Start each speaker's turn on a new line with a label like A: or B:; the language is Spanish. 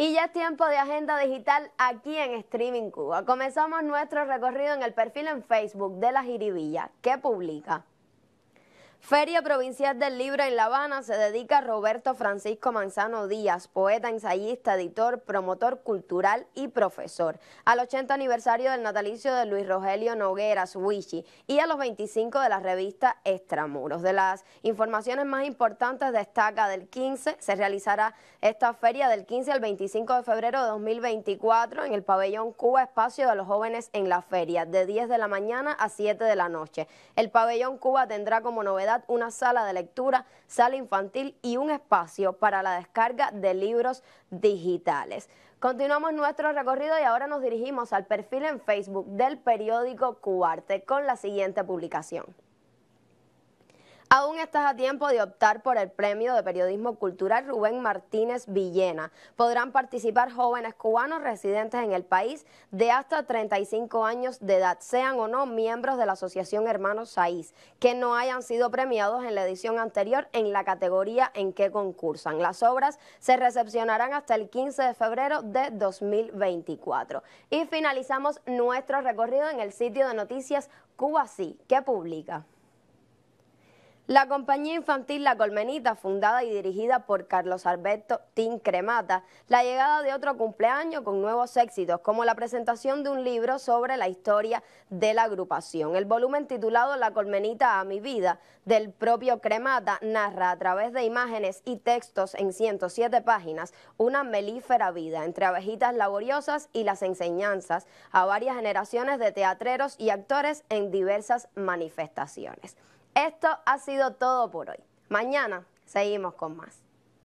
A: Y ya es tiempo de agenda digital aquí en Streaming Cuba. Comenzamos nuestro recorrido en el perfil en Facebook de La Jiribilla, que publica. Feria Provincial del Libro en La Habana se dedica a Roberto Francisco Manzano Díaz, poeta, ensayista, editor, promotor cultural y profesor, al 80 aniversario del natalicio de Luis Rogelio Nogueras Huichi y a los 25 de la revista Extramuros. De las informaciones más importantes destaca del 15, se realizará esta feria del 15 al 25 de febrero de 2024 en el pabellón Cuba Espacio de los Jóvenes en la Feria, de 10 de la mañana a 7 de la noche. El pabellón Cuba tendrá como novedad una sala de lectura, sala infantil y un espacio para la descarga de libros digitales. Continuamos nuestro recorrido y ahora nos dirigimos al perfil en Facebook del periódico Cuarte con la siguiente publicación. Aún estás a tiempo de optar por el Premio de Periodismo Cultural Rubén Martínez Villena. Podrán participar jóvenes cubanos residentes en el país de hasta 35 años de edad, sean o no miembros de la Asociación Hermanos Saiz, que no hayan sido premiados en la edición anterior en la categoría en que concursan. Las obras se recepcionarán hasta el 15 de febrero de 2024. Y finalizamos nuestro recorrido en el sitio de noticias Cuba que publica. La compañía infantil La Colmenita, fundada y dirigida por Carlos Alberto Tin Cremata, la llegada de otro cumpleaños con nuevos éxitos, como la presentación de un libro sobre la historia de la agrupación. El volumen titulado La Colmenita a mi vida, del propio Cremata, narra a través de imágenes y textos en 107 páginas una melífera vida entre abejitas laboriosas y las enseñanzas a varias generaciones de teatreros y actores en diversas manifestaciones. Esto ha sido todo por hoy. Mañana seguimos con más.